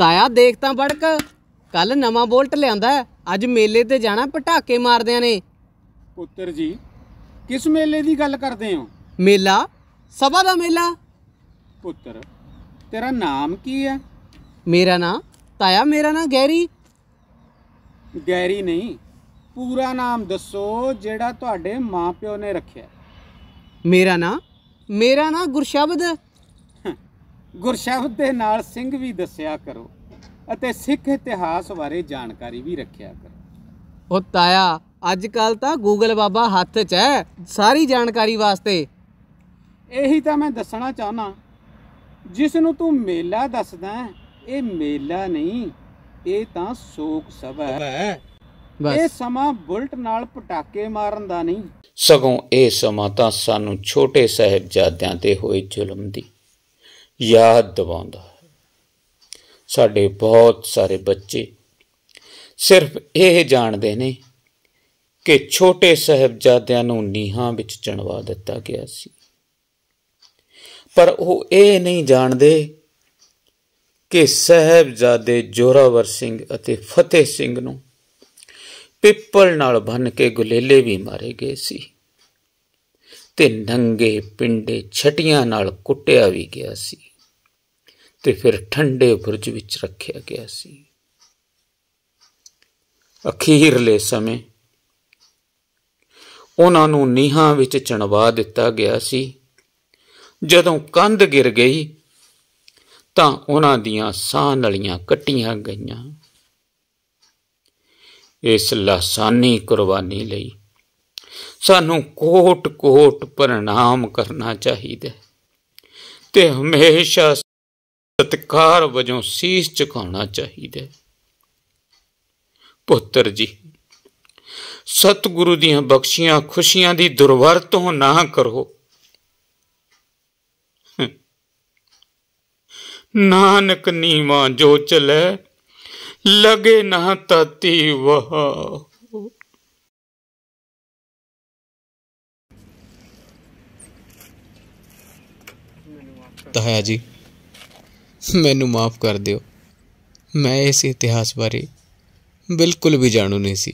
ਤਾਇਆ ਦੇਖ ਤਾਂ ਬੜਕ ਕੱਲ ਨਵਾਂ ਬੋਲਟ ਲਿਆਂਦਾ ਅੱਜ ਮੇਲੇ ਤੇ ਜਾਣਾ ਪਟਾਕੇ ਮਾਰਦਿਆਂ ਨੇ ਪੁੱਤਰ ਜੀ ਕਿਸ ਮੇਲੇ ਦੀ ਗੱਲ ਕਰਦੇ ਹੋ ਮੇਲਾ ਸਭਾ ਦਾ ਮੇਲਾ ਪੁੱਤਰ ਤੇਰਾ ਨਾਮ ਕੀ ਹੈ ਮੇਰਾ ਨਾਮ ਤਾਇਆ ਮੇਰਾ ਨਾਮ ਗੈਰੀ ਗੈਰੀ ਨਹੀਂ ਪੂਰਾ ਨਾਮ ਦੱਸੋ ਜਿਹੜਾ ਤੁਹਾਡੇ ਮਾਪਿਓ ਨੇ ਰੱਖਿਆ ਮੇਰਾ ਨਾਮ ਮੇਰਾ ਨਾਮ ਗੁਰਸ਼ਬਦ ਗੁਰਸ਼ਬਦ ਦੇ ਨਾਲ ਸਿੰਘ ਵੀ ਦੱਸਿਆ ਕਰੋ ਅਤੇ ਸਿੱਖ ਇਤਿਹਾਸ ਬਾਰੇ ਜਾਣਕਾਰੀ ਵੀ ਰੱਖਿਆ ਕਰੋ ਉਹ ਤਾਇਆ ਅੱਜ ਕੱਲ ਤਾਂ ਗੂਗਲ ਬਾਬਾ ਹੱਥ 'ਚ ਹੈ ਸਾਰੀ ਜਾਣਕਾਰੀ ਵਾਸਤੇ ਇਹੀ ਤਾਂ ਮੈਂ ਦੱਸਣਾ ਚਾਹਨਾ ਜਿਸ ਨੂੰ ਤੂੰ ਮੇਲਾ ਦੱਸਦਾ ਇਹ ਮੇਲਾ ਨਹੀਂ ਇਹ ਤਾਂ ਸੋਕ ਸਭਾ ਹੈ ਬਸ ਇਹ ਸਮਾਂ ਬੁਲਟ ਨਾਲ ਪਟਾਕੇ ਮਾਰਨ ਦਾ ਨਹੀਂ ਸਗੋਂ ਇਹ ਸਮਾਂ ਤਾਂ ਸਾਨੂੰ ਛੋਟੇ ਸਹਿਬਜ਼ਾਦਿਆਂ ਤੇ ਹੋਏ ਜ਼ੁਲਮ ਦੀ ਯਾਦ ਦਿਵਾਉਂਦਾ ਹੈ ਸਾਡੇ ਬਹੁਤ ਸਾਰੇ ਬੱਚੇ ਸਿਰਫ ਇਹ ਜਾਣਦੇ ਨੇ ਕਿ ਛੋਟੇ ਸਹਬਜ਼ਾਦਿਆਂ ਨੂੰ ਨੀਹਾਂ ਵਿੱਚ ਚਣਵਾ ਦਿੱਤਾ ਗਿਆ ਸੀ ਪਰ ਉਹ ਇਹ ਨਹੀਂ ਜਾਣਦੇ ਕਿ ਸਹਬਜ਼ਾਦੇ ਜੋਰਾਵਰ ਸਿੰਘ ਅਤੇ ਫਤਿਹ ਸਿੰਘ ਨੂੰ ਪਿੱਪਲ ਨਾਲ ਬੰਨ ਕੇ ਗੁਲੇਲੇ ਵੀ ਮਾਰੇ ਗਏ ਸੀ ਤੇ ਨੰਗੇ ਪਿੰਡੇ ਛਟੀਆਂ ਨਾਲ ਕੁੱਟਿਆ ਵੀ ਗਿਆ ਸੀ ਤੇ ਫਿਰ ਠੰਡੇ ਬੁਰਜ ਵਿੱਚ ਰੱਖਿਆ ਗਿਆ ਸੀ ਅਖੀਰਲੇ ਸਮੇਂ ਉਹਨਾਂ ਨੂੰ ਨੀਹਾਂ ਵਿੱਚ ਚਣਵਾ ਦਿੱਤਾ ਗਿਆ ਸੀ ਜਦੋਂ ਕੰਧ ਗਿਰ ਗਈ ਤਾਂ ਉਹਨਾਂ ਦੀਆਂ ਸਾਹ ਨਲੀਆਂ ਕੱਟੀਆਂ ਗਈਆਂ ਇਸ ਲਾਸਾਨੀ ਕੁਰਬਾਨੀ ਲਈ ਸਾਨੂੰ ਕੋਟ-ਕੋਟ ਪ੍ਰਣਾਮ ਕਰਨਾ ਚਾਹੀਦਾ ਤੇ ਹਮੇਸ਼ਾ ਸਤਕਾਰ ਵਜੋਂ ਸੀਸ ਝੁਕਾਉਣਾ ਚਾਹੀਦਾ ਪੁੱਤਰ ਜੀ ਸਤਿਗੁਰੂ ਦੀਆਂ ਬਖਸ਼ੀਆਂ ਖੁਸ਼ੀਆਂ ਦੀ ਦੁਰਵਰਤੋਂ ਨਾ ਕਰੋ ਨਾਨਕ ਨੀਵਾ ਜੋ ਚਲੇ ਲਗੇ ਨਾ ਤਤੀ ਵਹ ਤਾਂ ਹੈ ਜੀ ਮੈਨੂੰ ਮਾਫ ਕਰ ਦਿਓ ਮੈਂ ਇਸ ਇਤਿਹਾਸ ਬਾਰੇ ਬਿਲਕੁਲ ਵੀ ਜਾਣੂ ਨਹੀਂ ਸੀ